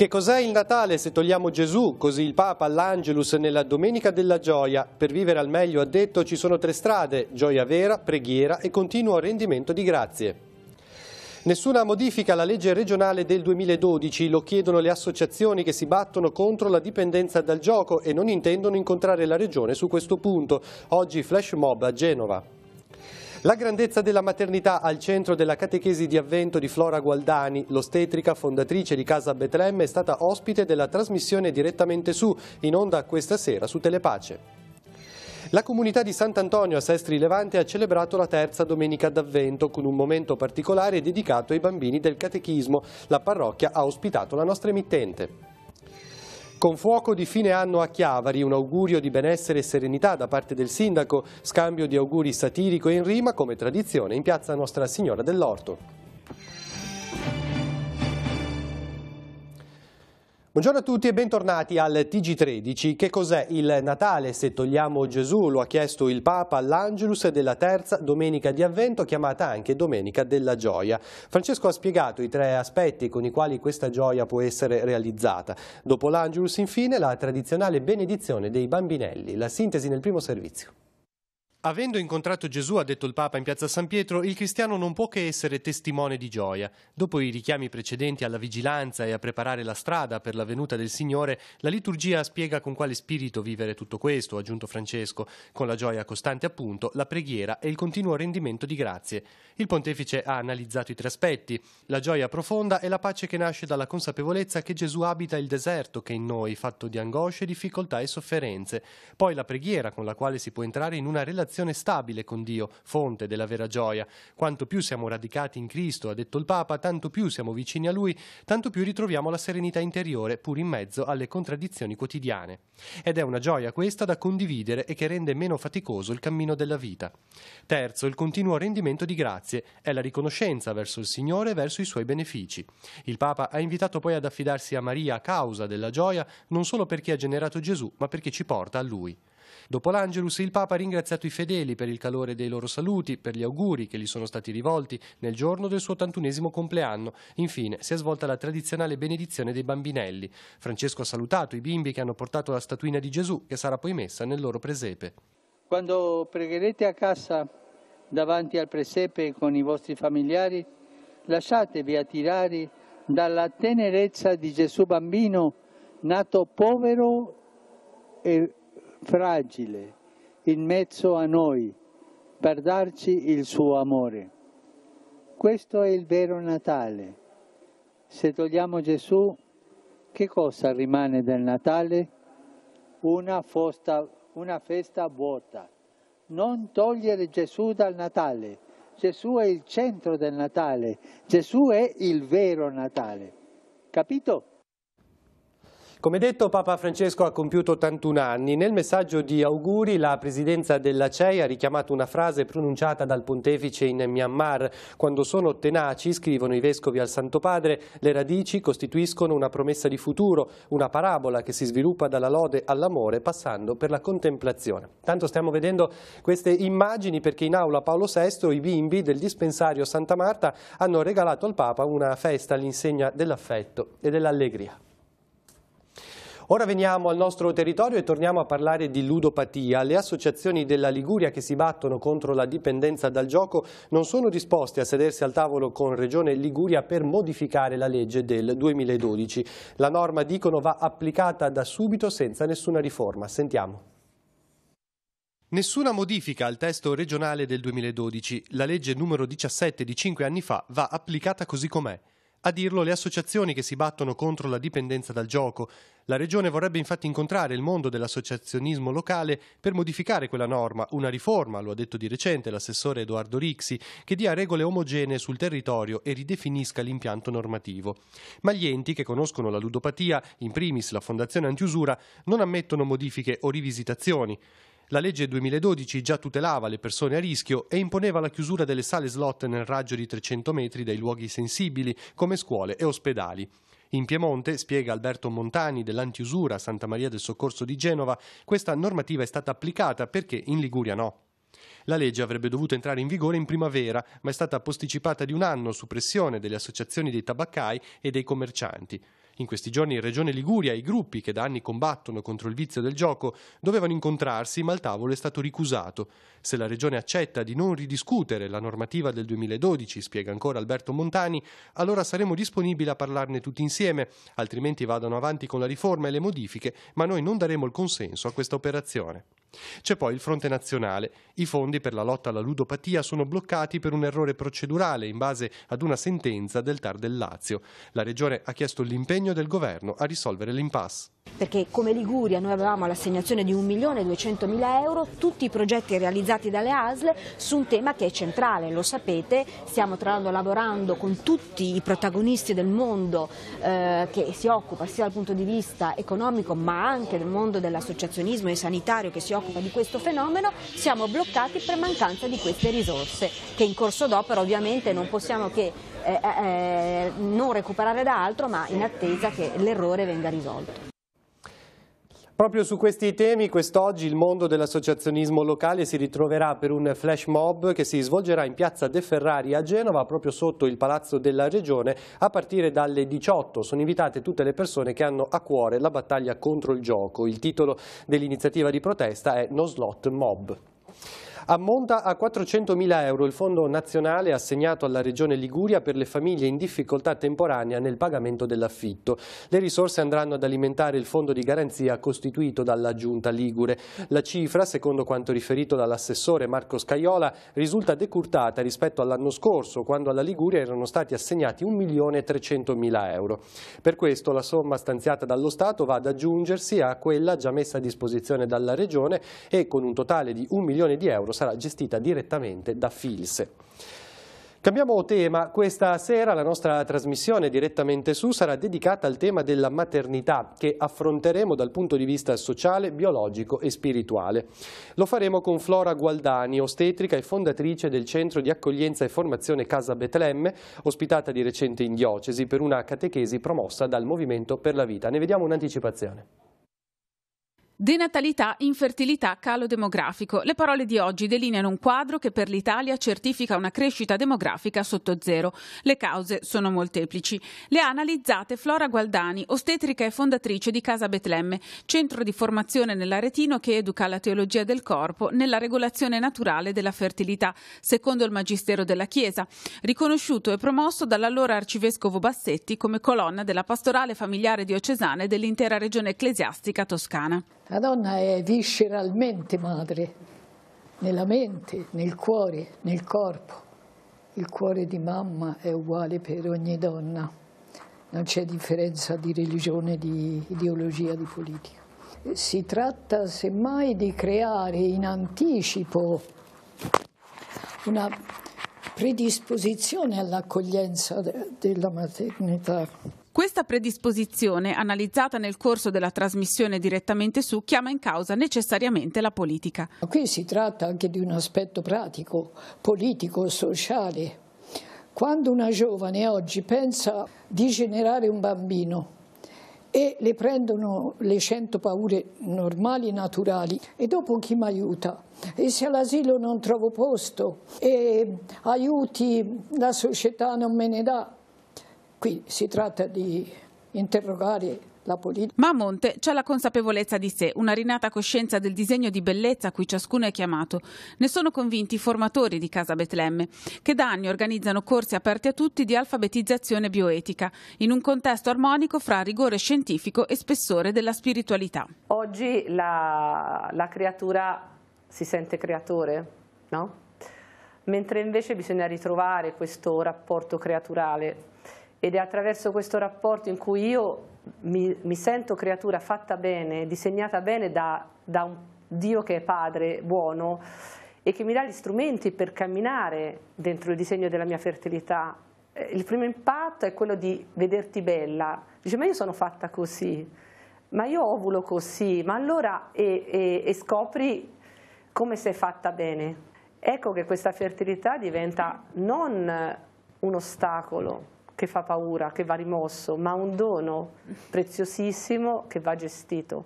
Che cos'è il Natale se togliamo Gesù? Così il Papa all'Angelus nella Domenica della Gioia. Per vivere al meglio ha detto ci sono tre strade, gioia vera, preghiera e continuo rendimento di grazie. Nessuna modifica alla legge regionale del 2012, lo chiedono le associazioni che si battono contro la dipendenza dal gioco e non intendono incontrare la regione su questo punto. Oggi flash mob a Genova. La grandezza della maternità al centro della catechesi di avvento di Flora Gualdani, l'ostetrica fondatrice di Casa Betlemme, è stata ospite della trasmissione direttamente su, in onda questa sera su Telepace. La comunità di Sant'Antonio a Sestri Levante ha celebrato la terza domenica d'avvento con un momento particolare dedicato ai bambini del catechismo. La parrocchia ha ospitato la nostra emittente. Con fuoco di fine anno a Chiavari, un augurio di benessere e serenità da parte del sindaco, scambio di auguri satirico e in rima come tradizione in piazza Nostra Signora dell'Orto. Buongiorno a tutti e bentornati al TG13. Che cos'è il Natale se togliamo Gesù? Lo ha chiesto il Papa all'Angelus della terza domenica di Avvento, chiamata anche Domenica della Gioia. Francesco ha spiegato i tre aspetti con i quali questa gioia può essere realizzata. Dopo l'Angelus, infine, la tradizionale benedizione dei bambinelli, la sintesi nel primo servizio. Avendo incontrato Gesù, ha detto il Papa in piazza San Pietro, il cristiano non può che essere testimone di gioia. Dopo i richiami precedenti alla vigilanza e a preparare la strada per la venuta del Signore, la liturgia spiega con quale spirito vivere tutto questo, ha aggiunto Francesco, con la gioia costante appunto, la preghiera e il continuo rendimento di grazie. Il pontefice ha analizzato i tre aspetti, la gioia profonda e la pace che nasce dalla consapevolezza che Gesù abita il deserto che è in noi, fatto di angosce, difficoltà e sofferenze. Poi la preghiera con la quale si può entrare in una relazione relazione stabile con Dio, fonte della vera gioia. Quanto più siamo radicati in Cristo, ha detto il Papa, tanto più siamo vicini a Lui, tanto più ritroviamo la serenità interiore pur in mezzo alle contraddizioni quotidiane. Ed è una gioia questa da condividere e che rende meno faticoso il cammino della vita. Terzo, il continuo rendimento di grazie è la riconoscenza verso il Signore e verso i suoi benefici. Il Papa ha invitato poi ad affidarsi a Maria a causa della gioia, non solo perché ha generato Gesù, ma perché ci porta a Lui. Dopo l'Angelus il Papa ha ringraziato i fedeli per il calore dei loro saluti, per gli auguri che gli sono stati rivolti nel giorno del suo 81 compleanno. Infine si è svolta la tradizionale benedizione dei bambinelli. Francesco ha salutato i bimbi che hanno portato la statuina di Gesù che sarà poi messa nel loro presepe. Quando pregherete a casa davanti al presepe con i vostri familiari, lasciatevi attirare dalla tenerezza di Gesù bambino, nato povero e fragile in mezzo a noi per darci il suo amore. Questo è il vero Natale. Se togliamo Gesù, che cosa rimane del Natale? Una, fosta, una festa vuota. Non togliere Gesù dal Natale. Gesù è il centro del Natale. Gesù è il vero Natale. Capito? Come detto, Papa Francesco ha compiuto 81 anni. Nel messaggio di auguri, la presidenza della CEI ha richiamato una frase pronunciata dal pontefice in Myanmar. Quando sono tenaci, scrivono i vescovi al Santo Padre, le radici costituiscono una promessa di futuro, una parabola che si sviluppa dalla lode all'amore passando per la contemplazione. Tanto stiamo vedendo queste immagini perché in aula Paolo VI i bimbi del dispensario Santa Marta hanno regalato al Papa una festa all'insegna dell'affetto e dell'allegria. Ora veniamo al nostro territorio e torniamo a parlare di ludopatia. Le associazioni della Liguria che si battono contro la dipendenza dal gioco non sono disposte a sedersi al tavolo con Regione Liguria per modificare la legge del 2012. La norma, dicono, va applicata da subito senza nessuna riforma. Sentiamo. Nessuna modifica al testo regionale del 2012. La legge numero 17 di 5 anni fa va applicata così com'è. A dirlo le associazioni che si battono contro la dipendenza dal gioco. La Regione vorrebbe infatti incontrare il mondo dell'associazionismo locale per modificare quella norma, una riforma, lo ha detto di recente l'assessore Edoardo Rixi, che dia regole omogenee sul territorio e ridefinisca l'impianto normativo. Ma gli enti che conoscono la ludopatia, in primis la Fondazione Antiusura, non ammettono modifiche o rivisitazioni. La legge 2012 già tutelava le persone a rischio e imponeva la chiusura delle sale slot nel raggio di 300 metri dai luoghi sensibili come scuole e ospedali. In Piemonte, spiega Alberto Montani dell'antiusura Santa Maria del Soccorso di Genova, questa normativa è stata applicata perché in Liguria no. La legge avrebbe dovuto entrare in vigore in primavera, ma è stata posticipata di un anno su pressione delle associazioni dei tabaccai e dei commercianti. In questi giorni in Regione Liguria i gruppi che da anni combattono contro il vizio del gioco dovevano incontrarsi, ma il tavolo è stato ricusato. Se la Regione accetta di non ridiscutere la normativa del 2012, spiega ancora Alberto Montani, allora saremo disponibili a parlarne tutti insieme, altrimenti vadano avanti con la riforma e le modifiche, ma noi non daremo il consenso a questa operazione. C'è poi il fronte nazionale. I fondi per la lotta alla ludopatia sono bloccati per un errore procedurale in base ad una sentenza del Tar del Lazio. La Regione ha chiesto l'impegno del governo a risolvere l'impasse. Perché come Liguria noi avevamo l'assegnazione di 1.200.000 euro, tutti i progetti realizzati dalle ASL su un tema che è centrale, lo sapete, stiamo tra l'altro lavorando con tutti i protagonisti del mondo eh, che si occupa sia dal punto di vista economico ma anche del mondo dell'associazionismo e sanitario che si occupa occupa di questo fenomeno, siamo bloccati per mancanza di queste risorse, che in corso d'opera ovviamente non possiamo che eh, eh, eh non recuperare da altro, ma in attesa che l'errore venga risolto. Proprio su questi temi quest'oggi il mondo dell'associazionismo locale si ritroverà per un flash mob che si svolgerà in piazza De Ferrari a Genova proprio sotto il Palazzo della Regione a partire dalle 18. Sono invitate tutte le persone che hanno a cuore la battaglia contro il gioco. Il titolo dell'iniziativa di protesta è No Slot Mob. Ammonta a 400.000 euro il fondo nazionale assegnato alla Regione Liguria per le famiglie in difficoltà temporanea nel pagamento dell'affitto. Le risorse andranno ad alimentare il fondo di garanzia costituito dalla Giunta Ligure. La cifra, secondo quanto riferito dall'assessore Marco Scaiola, risulta decurtata rispetto all'anno scorso, quando alla Liguria erano stati assegnati 1.300.000 euro. Per questo la somma stanziata dallo Stato va ad aggiungersi a quella già messa a disposizione dalla Regione e con un totale di 1 milione di euro euro sarà gestita direttamente da Filse. Cambiamo tema, questa sera la nostra trasmissione direttamente su sarà dedicata al tema della maternità che affronteremo dal punto di vista sociale, biologico e spirituale. Lo faremo con Flora Gualdani, ostetrica e fondatrice del centro di accoglienza e formazione Casa Betlemme, ospitata di recente in diocesi per una catechesi promossa dal Movimento per la Vita. Ne vediamo un'anticipazione. Denatalità, infertilità, calo demografico. Le parole di oggi delineano un quadro che per l'Italia certifica una crescita demografica sotto zero. Le cause sono molteplici. Le ha analizzate Flora Gualdani, ostetrica e fondatrice di Casa Betlemme, centro di formazione nell'Aretino che educa la teologia del corpo nella regolazione naturale della fertilità, secondo il Magistero della Chiesa, riconosciuto e promosso dall'allora arcivescovo Bassetti come colonna della pastorale familiare diocesana dell'intera regione ecclesiastica toscana. La donna è visceralmente madre, nella mente, nel cuore, nel corpo. Il cuore di mamma è uguale per ogni donna, non c'è differenza di religione, di ideologia, di politica. Si tratta semmai di creare in anticipo una predisposizione all'accoglienza della maternità questa predisposizione, analizzata nel corso della trasmissione direttamente su, chiama in causa necessariamente la politica. Qui si tratta anche di un aspetto pratico, politico, sociale. Quando una giovane oggi pensa di generare un bambino, e le prendono le cento paure normali, naturali e dopo chi mi aiuta? E se all'asilo non trovo posto e aiuti la società non me ne dà, qui si tratta di interrogare la politica. ma a monte c'è la consapevolezza di sé, una rinata coscienza del disegno di bellezza a cui ciascuno è chiamato. Ne sono convinti i formatori di Casa Betlemme, che da anni organizzano corsi aperti a tutti di alfabetizzazione bioetica, in un contesto armonico fra rigore scientifico e spessore della spiritualità. Oggi la, la creatura si sente creatore, no? Mentre invece bisogna ritrovare questo rapporto creaturale ed è attraverso questo rapporto in cui io mi, mi sento creatura fatta bene, disegnata bene da, da un Dio che è padre, buono, e che mi dà gli strumenti per camminare dentro il disegno della mia fertilità. Eh, il primo impatto è quello di vederti bella, dice ma io sono fatta così, ma io ovulo così, ma allora e, e, e scopri come sei fatta bene. Ecco che questa fertilità diventa non un ostacolo, che fa paura, che va rimosso, ma un dono preziosissimo che va gestito.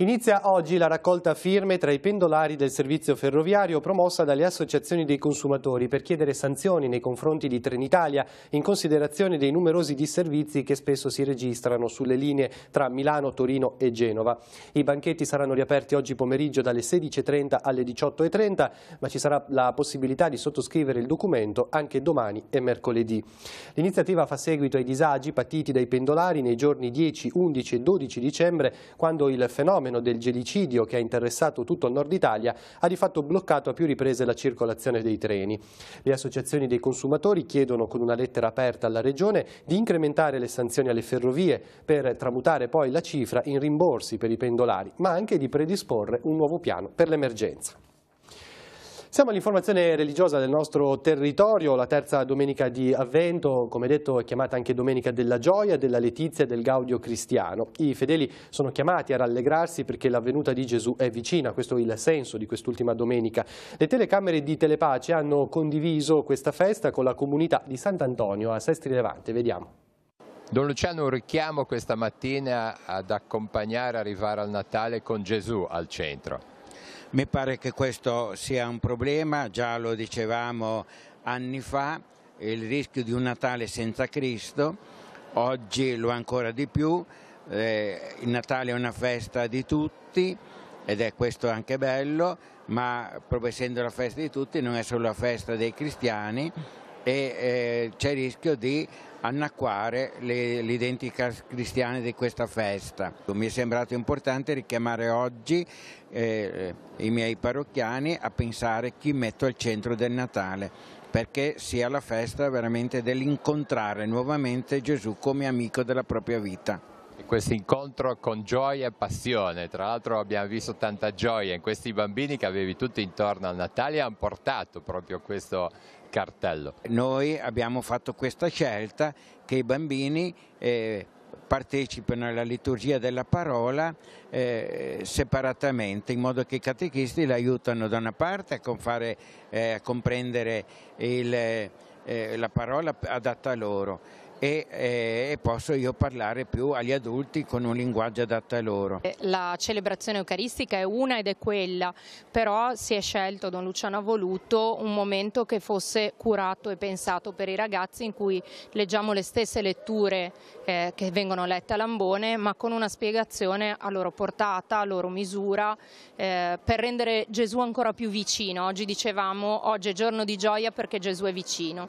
Inizia oggi la raccolta firme tra i pendolari del servizio ferroviario promossa dalle associazioni dei consumatori per chiedere sanzioni nei confronti di Trenitalia in considerazione dei numerosi disservizi che spesso si registrano sulle linee tra Milano, Torino e Genova. I banchetti saranno riaperti oggi pomeriggio dalle 16.30 alle 18.30 ma ci sarà la possibilità di sottoscrivere il documento anche domani e mercoledì. L'iniziativa fa seguito ai disagi patiti dai pendolari nei giorni 10, 11 e 12 dicembre quando il fenomeno fenomeno del gelicidio che ha interessato tutto il nord Italia ha di fatto bloccato a più riprese la circolazione dei treni. Le associazioni dei consumatori chiedono con una lettera aperta alla Regione di incrementare le sanzioni alle ferrovie per tramutare poi la cifra in rimborsi per i pendolari, ma anche di predisporre un nuovo piano per l'emergenza. Siamo all'informazione religiosa del nostro territorio, la terza domenica di Avvento, come detto è chiamata anche Domenica della Gioia, della Letizia e del Gaudio Cristiano. I fedeli sono chiamati a rallegrarsi perché l'avvenuta di Gesù è vicina, questo è il senso di quest'ultima domenica. Le telecamere di Telepace hanno condiviso questa festa con la comunità di Sant'Antonio a Sestri Levante, vediamo. Don Luciano, un richiamo questa mattina ad accompagnare, arrivare al Natale con Gesù al centro. Mi pare che questo sia un problema, già lo dicevamo anni fa, il rischio di un Natale senza Cristo, oggi lo ancora di più, eh, il Natale è una festa di tutti ed è questo anche bello, ma proprio essendo la festa di tutti non è solo la festa dei cristiani, e eh, c'è il rischio di annacquare l'identità cristiana di questa festa. Mi è sembrato importante richiamare oggi eh, i miei parrocchiani a pensare chi metto al centro del Natale perché sia la festa veramente dell'incontrare nuovamente Gesù come amico della propria vita questo incontro con gioia e passione. Tra l'altro abbiamo visto tanta gioia in questi bambini che avevi tutti intorno al Natale hanno portato proprio questo cartello. Noi abbiamo fatto questa scelta che i bambini eh, partecipano alla liturgia della parola eh, separatamente, in modo che i catechisti li l'aiutano da una parte a, fare, eh, a comprendere il, eh, la parola adatta a loro e, eh, e, posso io parlare più agli adulti con un linguaggio adatto a loro. Eh, la celebrazione eucaristica è una ed è quella, però si è scelto, Don Luciano ha voluto un momento che fosse curato e pensato per i ragazzi in cui leggiamo le stesse letture eh, che vengono lette a Lambone ma con una spiegazione a loro portata, a loro misura, eh, per rendere Gesù ancora più vicino. Oggi dicevamo oggi è giorno di gioia perché Gesù è vicino,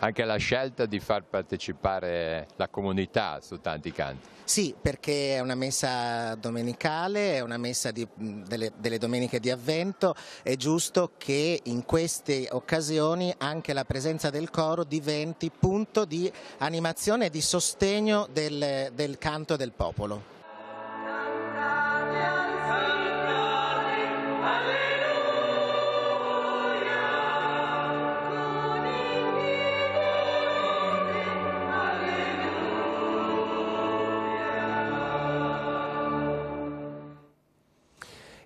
anche la scelta di far partecipare la comunità su tanti canti. Sì, perché è una messa domenicale, è una messa di, mm, delle, delle, domeniche di avvento, è giusto che in queste occasioni anche la presenza del coro diventi punto di animazione e di sostegno del, del canto del popolo.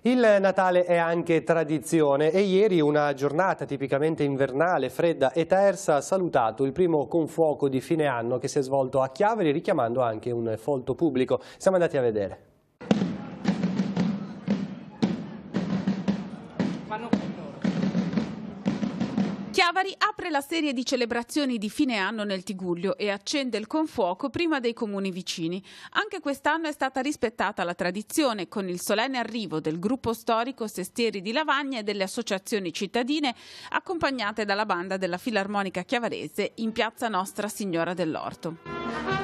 Il Natale è anche tradizione e ieri una giornata tipicamente invernale, fredda e tersa ha salutato il primo confuoco di fine anno che si è svolto a Chiaveri richiamando anche un folto pubblico. Siamo andati a vedere. apre la serie di celebrazioni di fine anno nel Tiguglio e accende il confuoco prima dei comuni vicini. Anche quest'anno è stata rispettata la tradizione con il solenne arrivo del gruppo storico Sestieri di Lavagna e delle associazioni cittadine accompagnate dalla banda della Filarmonica Chiavarese in piazza Nostra Signora dell'Orto.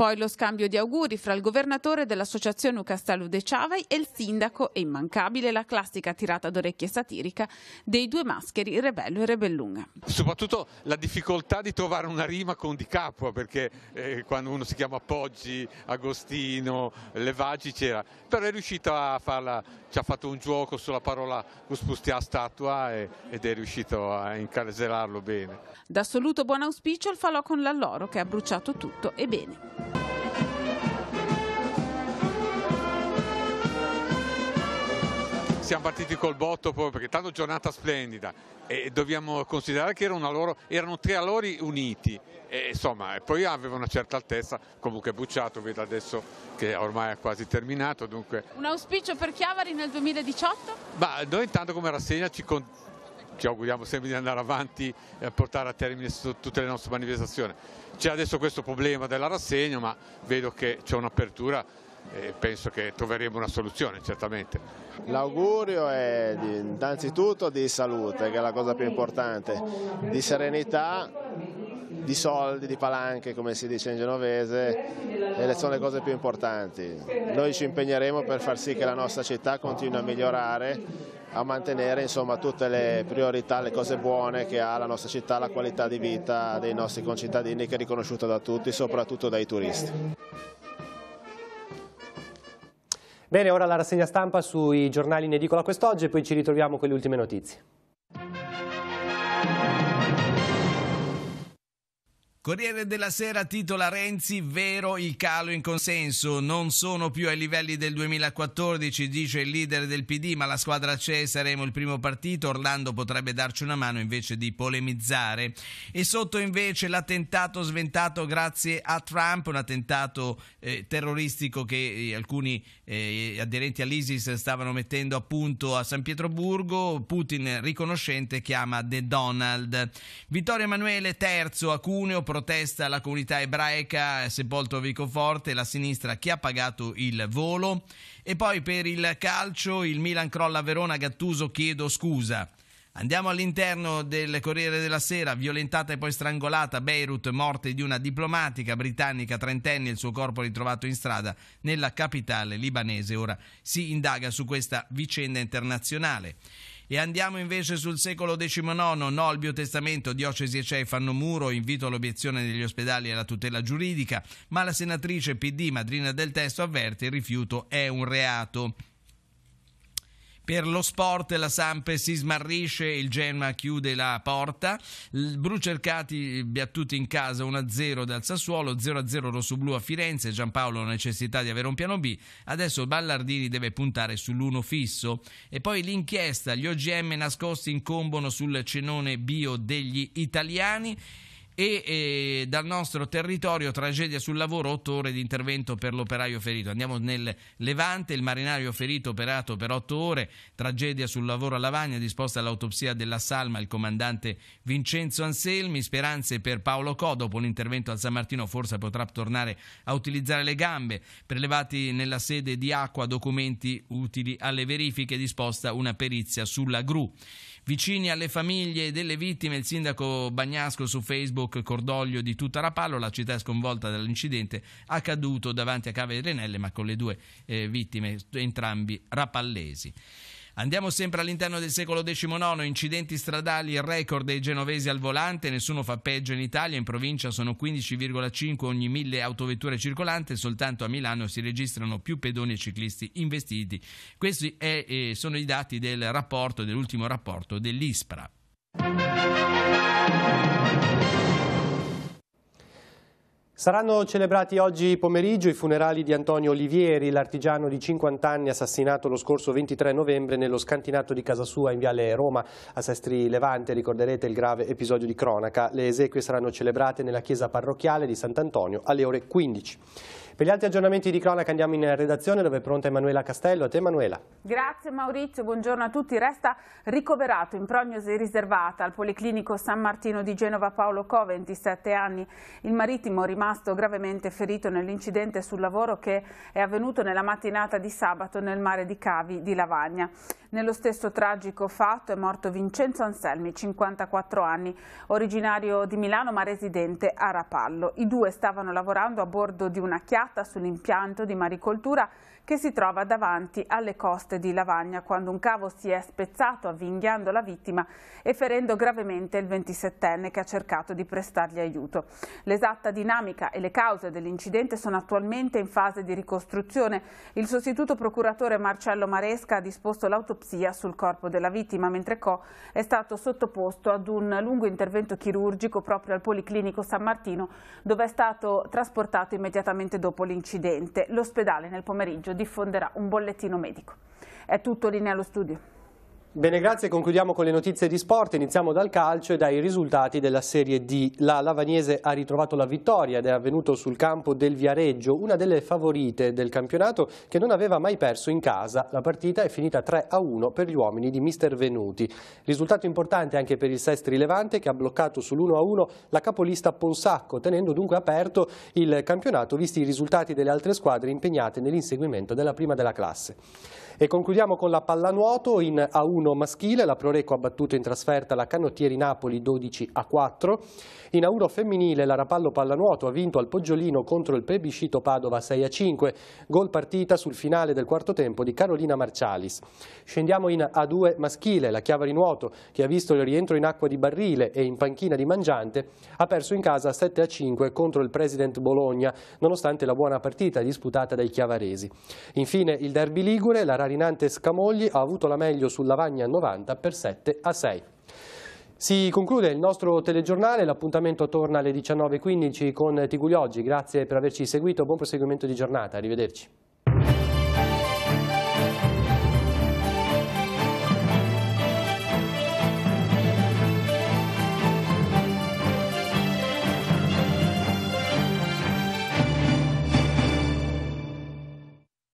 Poi lo scambio di auguri fra il governatore dell'associazione Ucastalu De Ciavai e il sindaco e immancabile la classica tirata d'orecchie satirica dei due mascheri Rebello e Rebellunga. Soprattutto la difficoltà di trovare una rima con Di Capua perché eh, quando uno si chiama Poggi, Agostino, Levaggi c'era, però è riuscito a farla, ci ha fatto un gioco sulla parola Cuspustia statua e, ed è riuscito a incasellarlo bene. D'assoluto buon auspicio il falò con l'alloro che ha bruciato tutto e bene. siamo partiti col botto proprio perché tanto giornata splendida e dobbiamo considerare che erano, loro, erano tre allori uniti e insomma e poi aveva una certa altezza comunque Bucciato vedo adesso che ormai è quasi terminato dunque... un auspicio per Chiavari nel 2018? Ma noi intanto come rassegna ci, con... ci auguriamo sempre di andare avanti e portare a termine tutte le nostre manifestazioni c'è adesso questo problema della rassegna ma vedo che c'è un'apertura e penso che troveremo una soluzione certamente. L'augurio è di, innanzitutto di salute che è la cosa più importante, di serenità, di soldi, di palanche come si dice in genovese e sono le cose più importanti. Noi ci impegneremo per far sì che la nostra città continui a migliorare a mantenere insomma, tutte le priorità, le cose buone che ha la nostra città, la qualità di vita dei nostri concittadini che è riconosciuta da tutti, soprattutto dai turisti. Bene, ora la rassegna stampa sui giornali in edicola quest'oggi e poi ci ritroviamo con le ultime notizie. Corriere della Sera titola Renzi vero il calo in consenso, non sono più ai livelli del 2014 dice il leader del PD ma la squadra c'è, saremo il primo partito, Orlando potrebbe darci una mano invece di polemizzare e sotto invece l'attentato sventato grazie a Trump, un attentato eh, terroristico che eh, alcuni eh, aderenti all'ISIS stavano mettendo a punto a San Pietroburgo, Putin riconoscente chiama The Donald. Vittorio Emanuele III a Cuneo protesta la comunità ebraica, sepolto a Vicoforte, la sinistra che ha pagato il volo. E poi per il calcio il Milan crolla Verona, Gattuso chiedo scusa. Andiamo all'interno del Corriere della Sera, violentata e poi strangolata, Beirut, morte di una diplomatica britannica trentenne, il suo corpo ritrovato in strada nella capitale libanese. Ora si indaga su questa vicenda internazionale. E andiamo invece sul secolo XIX, Nolbio testamento, diocesi e CEI fanno muro, invito all'obiezione degli ospedali e alla tutela giuridica, ma la senatrice PD, madrina del testo, avverte il rifiuto è un reato. Per lo sport la Samp si smarrisce, il Genoa chiude la porta, Brucercati eh, battuti in casa 1-0 dal Sassuolo, 0-0 rossoblu a Firenze, Giampaolo ha necessità di avere un piano B, adesso Ballardini deve puntare sull'uno fisso e poi l'inchiesta, gli OGM nascosti incombono sul cenone bio degli italiani e eh, dal nostro territorio tragedia sul lavoro, otto ore di intervento per l'operaio ferito. Andiamo nel Levante, il marinaio ferito operato per otto ore, tragedia sul lavoro a Lavagna, disposta all'autopsia della Salma, il comandante Vincenzo Anselmi, speranze per Paolo Co, dopo l'intervento al San Martino forse potrà tornare a utilizzare le gambe, prelevati nella sede di acqua documenti utili alle verifiche, disposta una perizia sulla gru. Vicini alle famiglie delle vittime, il sindaco Bagnasco su Facebook cordoglio di tutta Rapallo, la città è sconvolta dall'incidente accaduto davanti a Cave di Renelle, ma con le due eh, vittime entrambi rapallesi. Andiamo sempre all'interno del secolo XIX, incidenti stradali, il record dei genovesi al volante, nessuno fa peggio in Italia, in provincia sono 15,5 ogni mille autovetture circolanti, soltanto a Milano si registrano più pedoni e ciclisti investiti. Questi è, eh, eh, sono i dati del rapporto, dell'ultimo rapporto dell'ISPRA. Saranno celebrati oggi pomeriggio i funerali di Antonio Olivieri, l'artigiano di 50 anni assassinato lo scorso 23 novembre nello scantinato di casa sua in Viale Roma a Sestri Levante. Ricorderete il grave episodio di cronaca. Le esequie saranno celebrate nella chiesa parrocchiale di Sant'Antonio alle ore 15. Per gli altri aggiornamenti di cronaca andiamo in redazione dove è pronta Emanuela Castello. A te Emanuela. Grazie Maurizio, buongiorno a tutti. Resta ricoverato in prognosi riservata al Policlinico San Martino di Genova Paolo Co, 27 anni. Il marittimo rimasto gravemente ferito nell'incidente sul lavoro che è avvenuto nella mattinata di sabato nel mare di Cavi di Lavagna. Nello stesso tragico fatto è morto Vincenzo Anselmi, 54 anni, originario di Milano ma residente a Rapallo. I due stavano lavorando a bordo di una chiatta sull'impianto di maricoltura che si trova davanti alle coste di Lavagna quando un cavo si è spezzato avvinghiando la vittima e ferendo gravemente il 27enne che ha cercato di prestargli aiuto. L'esatta dinamica e le cause dell'incidente sono attualmente in fase di ricostruzione. Il sostituto procuratore Marcello Maresca ha disposto l'autopsia sul corpo della vittima, mentre Co è stato sottoposto ad un lungo intervento chirurgico proprio al Policlinico San Martino, dove è stato trasportato immediatamente dopo l'incidente. L'ospedale nel pomeriggio diffonderà un bollettino medico. È tutto, lì nello studio. Bene, grazie. Concludiamo con le notizie di sport. Iniziamo dal calcio e dai risultati della Serie D. La Lavagnese ha ritrovato la vittoria ed è avvenuto sul campo del Viareggio, una delle favorite del campionato che non aveva mai perso in casa. La partita è finita 3-1 per gli uomini di Mister Venuti. Risultato importante anche per il Sestri Levante che ha bloccato sull'1-1 la capolista Ponsacco, tenendo dunque aperto il campionato visti i risultati delle altre squadre impegnate nell'inseguimento della prima della classe. E concludiamo con la pallanuoto in A1 maschile, la Proreco ha battuto in trasferta la Canottieri Napoli 12 a 4. In A1 femminile la Rapallo Pallanuoto ha vinto al Poggiolino contro il Plebiscito Padova 6 a 5, gol partita sul finale del quarto tempo di Carolina Marcialis. Scendiamo in A2 maschile, la Chiavari Nuoto che ha visto il rientro in acqua di Barrile e in panchina di Mangiante ha perso in casa 7 a 5 contro il President Bologna nonostante la buona partita disputata dai chiavaresi. Infine il derby Ligure, la Rari Marinante Scamogli ha avuto la meglio sul Lavagna 90 per 7 a 6. Si conclude il nostro telegiornale, l'appuntamento torna alle 19.15 con Tigulioggi. Grazie per averci seguito, buon proseguimento di giornata, arrivederci.